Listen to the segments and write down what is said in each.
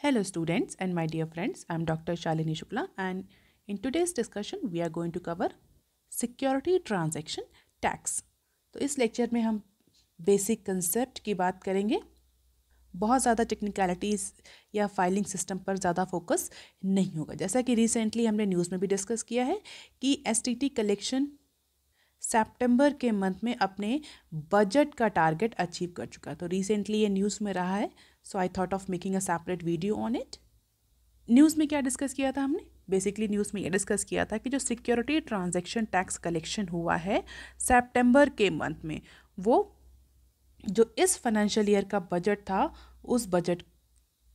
Hello students and my dear friends, I am Dr. Shalini Shukla and in today's discussion we are going to cover security transaction tax तो इस lecture में हम basic concept की बात करेंगे बहुत ज़्यादा टेक्निकलिटीज़ या फाइलिंग सिस्टम पर ज़्यादा फोकस नहीं होगा जैसा कि रिसेंटली हमने न्यूज़ में भी डिस्कस किया है कि एस टी टी कलेक्शन सितंबर के मंथ में अपने बजट का टारगेट अचीव कर चुका तो रिसेंटली ये न्यूज़ में रहा है so I thought of making a separate video on it news में क्या डिस्कस किया था हमने बेसिकली न्यूज़ में ये डिस्कस किया था कि जो सिक्योरिटी ट्रांजेक्शन टैक्स कलेक्शन हुआ है सेप्टेम्बर के मंथ में वो जो इस फाइनेंशियल ईयर का बजट था उस बजट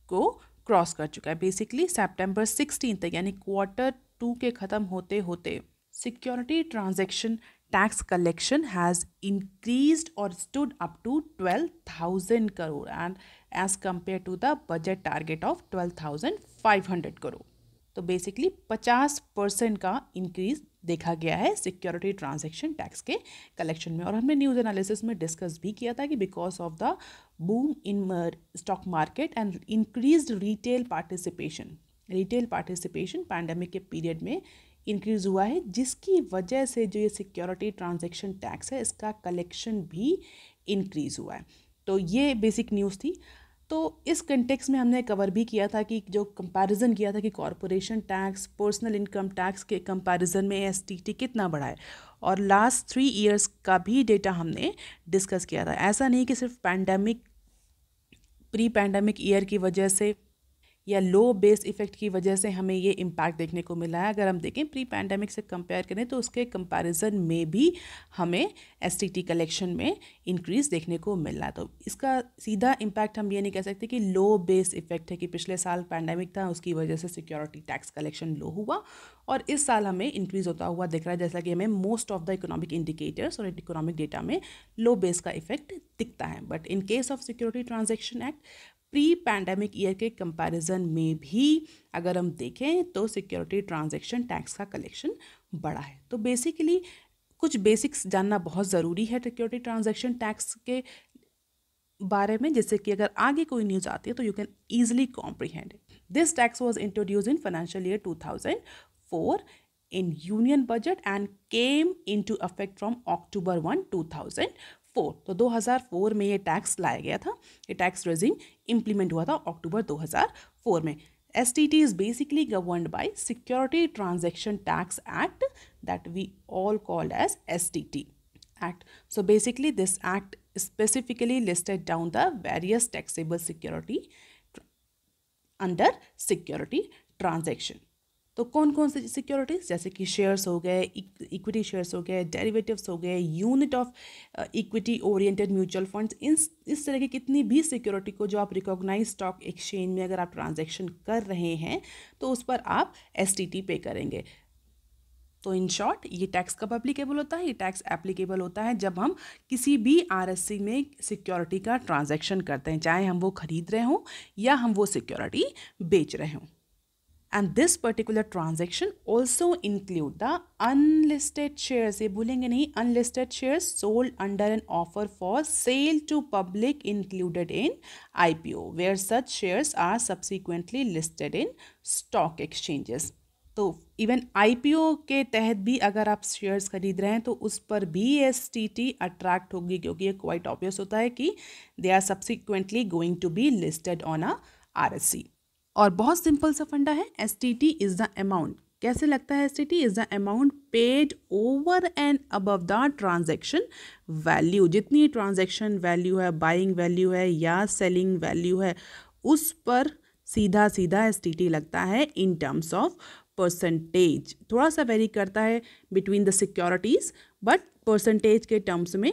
को क्रॉस कर चुका है बेसिकली सेप्टेम्बर सिक्सटीन तक यानी क्वार्टर टू के ख़त्म होते होते security transaction tax collection has और stood up to twelve thousand crore and as compare to the budget target of twelve thousand five hundred crore तो बेसिकली पचास परसेंट का इंक्रीज देखा गया है सिक्योरिटी ट्रांजेक्शन टैक्स के कलेक्शन में और हमने न्यूज़ एनालिसिस में डिस्कस भी किया था कि because of the boom in stock market and increase retail participation retail participation pandemic के पीरियड में इंक्रीज़ हुआ है जिसकी वजह से जो ये सिक्योरिटी ट्रांजेक्शन टैक्स है इसका कलेक्शन भी इंक्रीज़ हुआ है तो ये बेसिक न्यूज़ थी तो इस कंटेक्स में हमने कवर भी किया था कि जो कंपैरिजन किया था कि corporation tax personal income tax के कंपैरिजन में एस कितना बढ़ा है और लास्ट थ्री इयर्स का भी डेटा हमने डिस्कस किया था ऐसा नहीं कि सिर्फ पैंडमिक प्री पैंडमिक ईयर की वजह से या लो बेस इफेक्ट की वजह से हमें ये इम्पैक्ट देखने को मिला है अगर हम देखें प्री पैंडमिक से कंपेयर करें तो उसके कंपैरिजन में भी हमें एस कलेक्शन में इंक्रीज़ देखने को मिला तो इसका सीधा इम्पैक्ट हम ये नहीं कह सकते कि लो बेस इफेक्ट है कि पिछले साल पैंडमिक था उसकी वजह से सिक्योरिटी टैक्स कलेक्शन लो हुआ और इस साल हमें इंक्रीज़ होता हुआ दिख रहा है जैसा कि हमें most of the economic indicators और इकोनॉमिक डेटा में लो बेस का इफेक्ट दिखता है but in case of security transaction act pre pandemic year के कंपैरिजन में भी अगर हम देखें तो सिक्योरिटी ट्रांजैक्शन टैक्स का कलेक्शन बढ़ा है तो बेसिकली कुछ बेसिक्स जानना बहुत ज़रूरी है सिक्योरिटी ट्रांजैक्शन टैक्स के बारे में जिससे कि अगर आगे कोई न्यूज़ आती है तो you can easily comprehend this tax was introduced in financial year two thousand four in union budget and came into effect from October one two thousand four तो 2004 में ये टैक्स लाया गया था ये टैक्स रेजिंग इंप्लीमेंट हुआ था October 2004 में S T T is basically govern by security transaction tax act that we all called as S T T act so basically this act specifically listed down the various taxable security under security transaction तो कौन कौन से securities जैसे कि shares हो गए equity e, shares हो गए डेरिवेटिव्स हो गए unit of equity oriented mutual funds इन इस तरह की कितनी भी सिक्योरिटी को जो आप रिकॉग्नाइज स्टॉक एक्सचेंज में अगर आप ट्रांजैक्शन कर रहे हैं तो उस पर आप एस पे करेंगे तो इन शॉर्ट ये टैक्स कब एप्लीकेबल होता है ये टैक्स एप्लीकेबल होता है जब हम किसी भी आर में सिक्योरिटी का ट्रांजैक्शन करते हैं चाहे हम वो खरीद रहे हों या हम वो सिक्योरिटी बेच रहे हों and this particular transaction also include the unlisted shares ये भूलेंगे नहीं unlisted shares sold under an offer for sale to public included in I P O where such shares are subsequently listed in stock exchanges तो even I P O के तहत भी अगर आप shares खरीद रहे हैं तो उस पर भी एस टी टी अट्रैक्ट होगी क्योंकि ये क्वाइट ऑब्वियस होता है कि they are subsequently going to be listed on a R S C और बहुत सिंपल सा फंडा है S T T is the amount कैसे लगता है S T T is the amount paid over and above the transaction value जितनी transaction value है बाइंग वैल्यू है या सेलिंग वैल्यू है उस पर सीधा सीधा एस टी टी लगता है इन टर्म्स ऑफ परसेंटेज थोड़ा सा वेरी करता है between the securities but percentage के टर्म्स में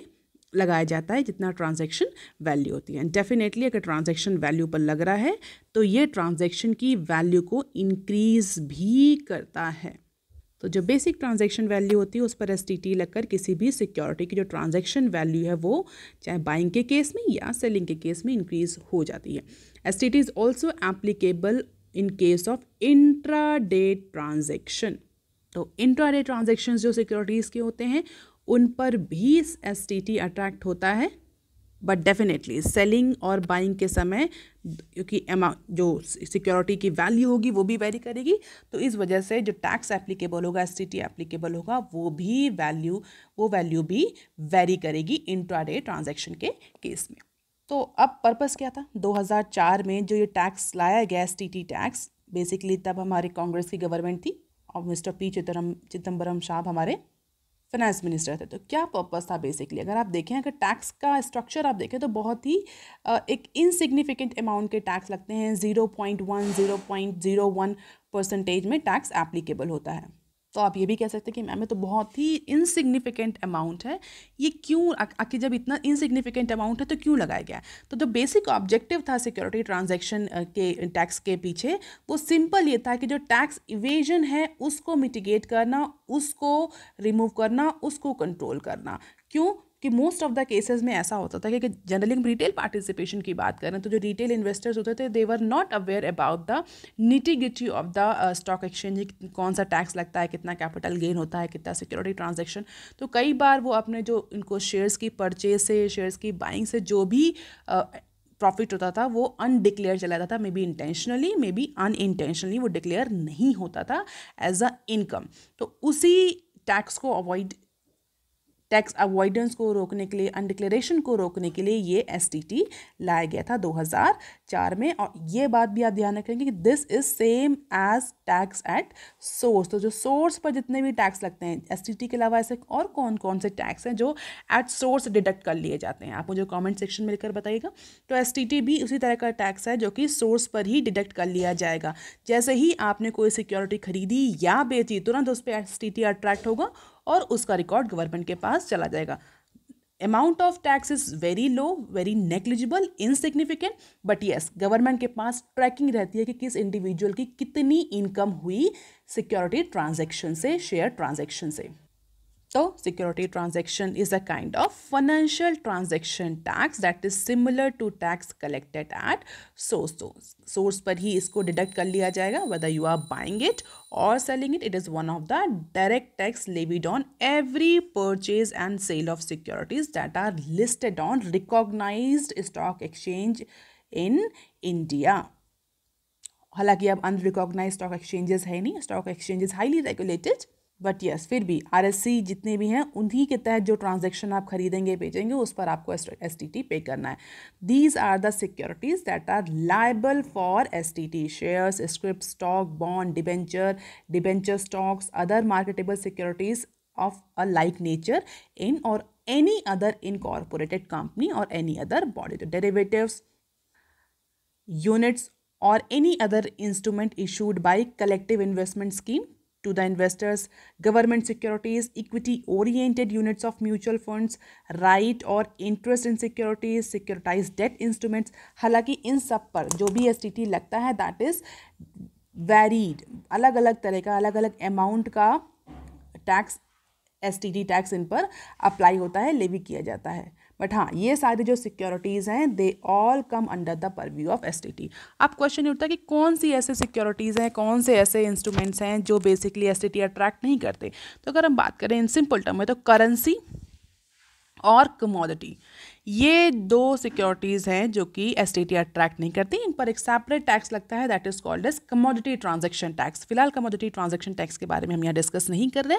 लगाया जाता है जितना ट्रांजेक्शन वैल्यू होती है एंड डेफिनेटली अगर ट्रांजेक्शन वैल्यू पर लग रहा है तो ये ट्रांजेक्शन की वैल्यू को इंक्रीज भी करता है तो जो बेसिक ट्रांजेक्शन वैल्यू होती है उस पर एस लगकर किसी भी सिक्योरिटी की जो ट्रांजेक्शन वैल्यू है वो चाहे बाइंग के केस में या सेलिंग के केस में इंक्रीज हो जाती है S T is also applicable in case of intraday transaction तो इंट्रा डे ट्रांजेक्शन जो सिक्योरिटीज़ के होते हैं उन पर भी एस टी अट्रैक्ट होता है बट डेफिनेटली सेलिंग और बाइंग के समय क्योंकि जो सिक्योरिटी की वैल्यू होगी वो भी वेरी करेगी तो इस वजह से जो टैक्स एप्लीकेबल होगा एस एप्लीकेबल होगा वो भी वैल्यू वो वैल्यू भी वेरी करेगी इंट्राडे ट्रांजैक्शन के केस में तो अब पर्पस क्या था 2004 में जो ये टैक्स लाया गया एस टैक्स बेसिकली तब हमारी कांग्रेस की गवर्नमेंट थी और मिस्टर पी चिदम्बरम चिदम्बरम साहब हमारे फाइनेंस मिनिस्टर थे तो क्या पर्पज़ था बेसिकली अगर आप देखें अगर टैक्स का स्ट्रक्चर आप देखें तो बहुत ही एक इनसिग्निफिकेंट अमाउंट के टैक्स लगते हैं zero point one zero point zero one percentage में टैक्स एप्लीकेबल होता है तो आप ये भी कह सकते हैं कि मैम ये तो बहुत ही इनसिग्निफिकेंट अमाउंट है ये क्यों आके जब इतना इनसिग्निफिकेंट अमाउंट है तो क्यों लगाया गया तो जो बेसिक ऑब्जेक्टिव था सिक्योरिटी ट्रांजैक्शन के टैक्स के पीछे वो सिंपल ये था कि जो टैक्स इवेजन है उसको मिटिगेट करना उसको रिमूव करना उसको कंट्रोल करना क्यों कि मोस्ट ऑफ द केसेस में ऐसा होता था कि जनरली हम रिटेल पार्टिसिपेशन की बात करें तो जो रिटेल इन्वेस्टर्स होते थे they were not aware about the nitty gritty of the stock exchange कौन सा टैक्स लगता है कितना कैपिटल गेन होता है कितना सिक्योरिटी ट्रांजेक्शन तो कई बार वो अपने जो इनको शेयर्स की परचेज से शेयर्स की बाइंग से जो भी uh, प्रॉफिट होता था वो अनडिक्लेयर चला जाता था maybe intentionally maybe unintentionally वो डिक्लेयर नहीं होता था एज अ इनकम तो उसी टैक्स को अवॉइड टैक्स अवॉइडेंस को रोकने के लिए अनडिक्लेरेशन को रोकने के लिए ये एस लाया गया था 2004 में और ये बात भी आप ध्यान रखेंगे कि this is same as tax at source तो जो सोर्स पर जितने भी टैक्स लगते हैं एस के अलावा ऐसे और कौन कौन से टैक्स हैं जो एट सोर्स डिडक्ट कर लिए जाते हैं आप मुझे कॉमेंट सेक्शन में लिखकर बताइएगा तो एस भी उसी तरह का टैक्स है जो कि सोर्स पर ही डिडक्ट कर लिया जाएगा जैसे ही आपने कोई सिक्योरिटी खरीदी या बेची तुरंत उस पर एस अट्रैक्ट होगा और उसका रिकॉर्ड गवर्नमेंट के पास चला जाएगा amount of tax is very low very negligible insignificant but yes government के पास ट्रैकिंग रहती है कि किस इंडिविजुअल की कितनी इनकम हुई सिक्योरिटी ट्रांजेक्शन से शेयर ट्रांजेक्शन से So security transaction is a kind of financial transaction tax that is similar to tax collected at source source. Source पर ही इसको deduct कर लिया जाएगा whether you are buying it or selling it. It is one of the direct tax levied on every purchase and sale of securities that are listed on recognized stock exchange in India. हालांकि अब unrecognized stock exchanges है नहीं exchange is highly regulated. But yes फिर भी सी जितने भी हैं उन्हीं के तहत जो ट्रांजेक्शन आप खरीदेंगे भेजेंगे उस पर आपको एस टी पे करना है these are the securities that are liable for S T T shares script stock bond debenture debenture stocks other marketable securities of a like nature in or any other incorporated company or any other body derivative units or any other instrument issued by collective investment scheme to the investors government securities equity oriented units of mutual funds right और interest in securities securitized debt instruments हालांकि इन सब पर जो भी S लगता है that is varied अलग अलग तरह का अलग अलग अमाउंट का टैक्स एस टैक्स इन पर अप्लाई होता है लेवी किया जाता है बट हाँ ये सारी जो सिक्योरिटीज़ हैं they all come under the purview of S अब क्वेश्चन ये उठता है कि कौन सी ऐसे सिक्योरिटीज़ हैं कौन से ऐसे इंस्ट्रूमेंट्स हैं जो बेसिकली एस अट्रैक्ट नहीं करते तो अगर हम बात करें इन सिंपल टर्म में तो करेंसी और कमोडिटी ये दो सिक्योरिटीज़ हैं जो कि एस टी अट्रैक्ट नहीं करती इन पर एक सेपरेट टैक्स लगता है that is called as commodity transaction tax फिलहाल कमोडिटी ट्रांजेक्शन टैक्स के बारे में हम यहाँ डिस्कस नहीं कर रहे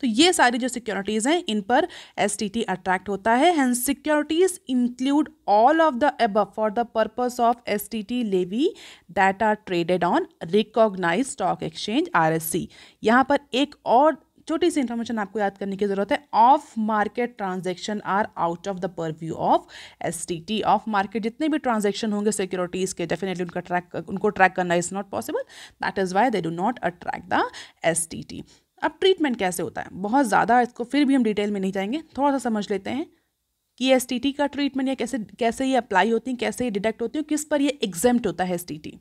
तो ये सारी जो सिक्योरिटीज़ हैं इन पर एस अट्रैक्ट होता है and securities include all of the above for the purpose of S T T levy that are traded on recognised stock exchange R S C यहाँ पर एक और छोटी सी इन्फॉर्मेशन आपको याद करने की ज़रूरत है off market transaction are out of the purview of S T T off market जितने भी ट्रांजेक्शन होंगे सिक्योरिटीज़ के डेफिनेटली उनका ट्रैक उनको ट्रैक करना is not possible that is why they do not attract the S T T अब treatment कैसे होता है बहुत ज़्यादा इसको फिर भी हम डिटेल में नहीं जाएंगे थोड़ा सा समझ लेते हैं कि एस टी टी का ट्रीटमेंट या कैसे कैसे ये अप्लाई होती हैं कैसे ये डिडक्ट होती है किस पर ये एग्जेम्प्ट होता है एस टी टी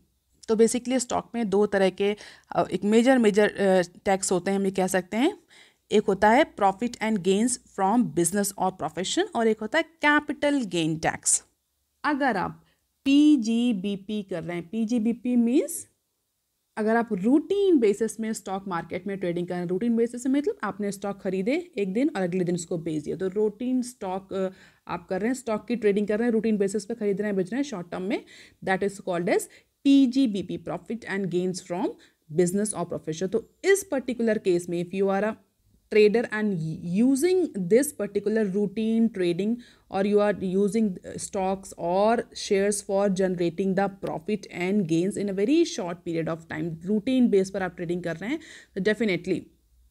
तो बेसिकली स्टॉक में दो तरह के एक मेजर मेजर टैक्स होते हैं हम ये कह सकते हैं एक होता है profit and gains from business और प्रोफेशन और एक होता है कैपिटल गेन टैक्स अगर आप पीजीबीपी कर रहे हैं पीजीबीपी मींस अगर आप रूटीन बेसिस में स्टॉक मार्केट में ट्रेडिंग कर रहे हैं रूटीन बेसिस में मतलब आपने स्टॉक खरीदे एक दिन और अगले दिन उसको बेच दिया तो रूटीन स्टॉक आप कर रहे हैं स्टॉक की ट्रेडिंग कर रहे हैं रूटीन बेसिस पे खरीद रहे हैं बेच रहे हैं शॉर्ट टर्म में that is called as G B P profit and gains from business और प्रोफेशन तो इस पर्टिकुलर केस में if you are a trader and using this particular routine trading or you are using stocks or shares for generating the profit and gains in a very short period of time routine base पर आप trading कर रहे हैं तो definitely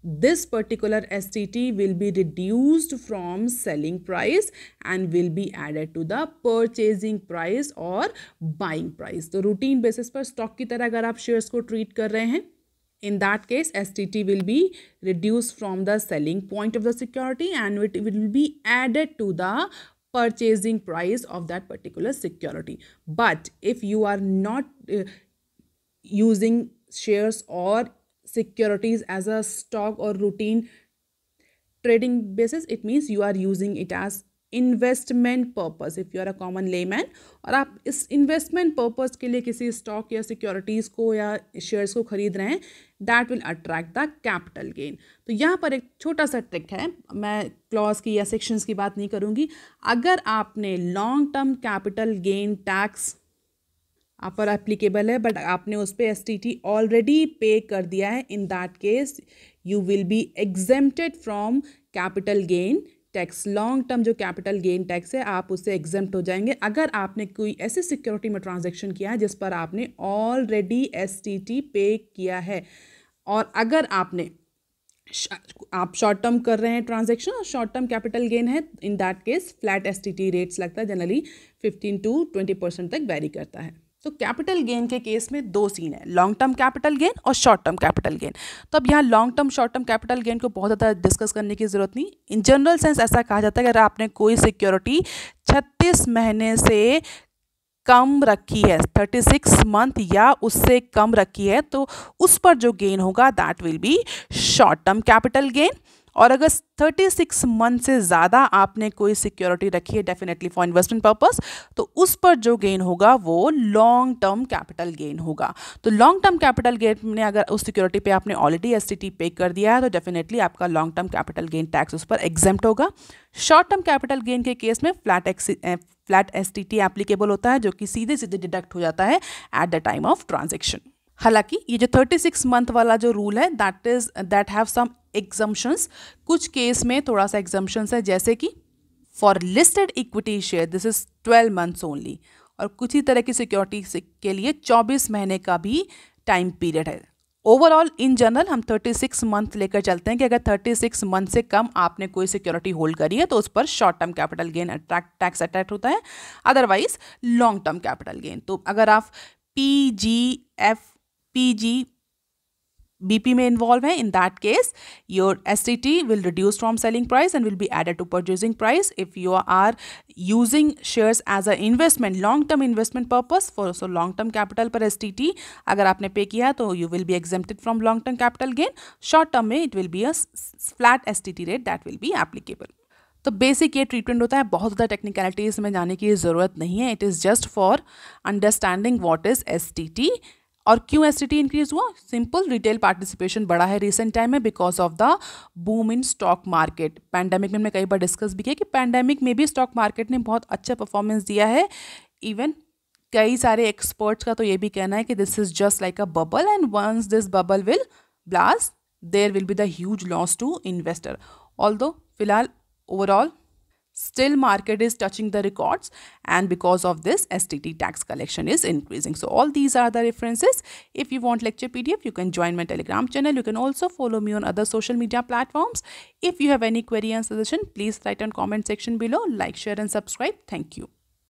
this particular STT will be reduced from selling price and will be added to the purchasing price or buying price. So, routine basis for stock ki tarah agar aap shares ko treat कर in that case STT will be reduced from the selling point of the security and it will be added to the purchasing price of that particular security. But if you are not uh, using shares or securities as a stock or routine trading basis it means you are using it as investment purpose if you are a common layman और आप इस investment purpose के लिए किसी stock या securities को या shares को खरीद रहे हैं that will attract the capital gain तो यहाँ पर एक छोटा सा ट्रिक है मैं क्लॉज की या सेक्शंस की बात नहीं करूँगी अगर आपने long term capital gain tax आप पर एप्लीकेबल है बट आपने उस पर एस टी टी ऑलरेडी पे कर दिया है in that case you will be exempted from capital gain tax long term जो कैपिटल गेन टैक्स है आप उससे एग्जेम्प्ट हो जाएंगे अगर आपने कोई ऐसे सिक्योरिटी में ट्रांजेक्शन किया है जिस पर आपने ऑलरेडी एस टी टी पे किया है और अगर आपने आप शॉर्ट टर्म कर रहे हैं ट्रांजेक्शन और शॉर्ट टर्म कैपिटल गेन है in that case flat S T T rates लगता है generally fifteen to twenty percent तक वेरी करता है तो कैपिटल गेन के केस में दो सीन है लॉन्ग टर्म कैपिटल गेन और शॉर्ट टर्म कैपिटल गेन तो अब यहाँ long term short term capital gain को बहुत ज़्यादा डिस्कस करने की ज़रूरत नहीं इन जनरल सेंस ऐसा कहा जाता है कि अगर आपने कोई सिक्योरिटी छत्तीस महीने से कम रखी है थर्टी सिक्स मंथ या उससे कम रखी है तो उस पर जो गेन होगा that will be short term capital gain और अगर 36 मंथ से ज़्यादा आपने कोई सिक्योरिटी रखी है डेफिनेटली फॉर इन्वेस्टमेंट पर्पस तो उस पर जो गेन होगा वो लॉन्ग टर्म कैपिटल गेन होगा तो लॉन्ग टर्म कैपिटल गेन में अगर उस सिक्योरिटी पे आपने ऑलरेडी एस पे कर दिया है तो डेफिनेटली आपका long term capital gain tax उस पर एग्जेम्प्ट होगा शॉर्ट टर्म कैपिटल गेन के केस में फ्लैट फ्लैट एस एप्लीकेबल होता है जो कि सीधे सीधे डिडक्ट हो जाता है at the time of transaction हालांकि ये जो 36 मंथ वाला जो रूल है that is that have some exemptions कुछ केस में थोड़ा सा एग्जम्पन्स है जैसे कि for listed equity share this is twelve months only और कुछ ही तरह की सिक्योरिटी के लिए चौबीस महीने का भी टाइम पीरियड है ओवरऑल इन जनरल हम 36 मंथ लेकर चलते हैं कि अगर 36 मंथ से कम आपने कोई सिक्योरिटी होल्ड करी है तो उस पर short term capital gain attract tax attract होता है otherwise long term capital gain तो अगर आप P G F P G B P में इन्वॉल्व है in that case your S T T will reduce from selling price and will be added to purchasing price if you are using shares as a investment long term investment purpose for so long term capital पर S T T अगर आपने pay किया तो you will be exempted from long term capital gain short term में it will be a flat S T T rate that will be applicable तो basic ये treatment होता है बहुत ज़्यादा टेक्निकलिटीज में जाने की जरूरत नहीं है it is just for understanding what is S T T और क्यों टी इंक्रीज हुआ सिंपल रिटेल पार्टिसिपेशन बढ़ा है रिसेंट टाइम में because of the boom in stock market pandemic में हमने कई बार डिस्कस भी किया कि पैंडेमिक में भी स्टॉक मार्केट ने बहुत अच्छा परफॉर्मेंस दिया है इवन कई सारे एक्सपर्ट्स का तो ये भी कहना है कि this is just like a bubble and once this bubble will blast there will be the huge loss to investor although फिलहाल overall still market is touching the records and because of this STT tax collection is increasing. So all these are the references. If you want lecture PDF, you can join my telegram channel. You can also follow me on other social media platforms. If you have any query and suggestion, please write in comment section below. Like, share and subscribe. Thank you.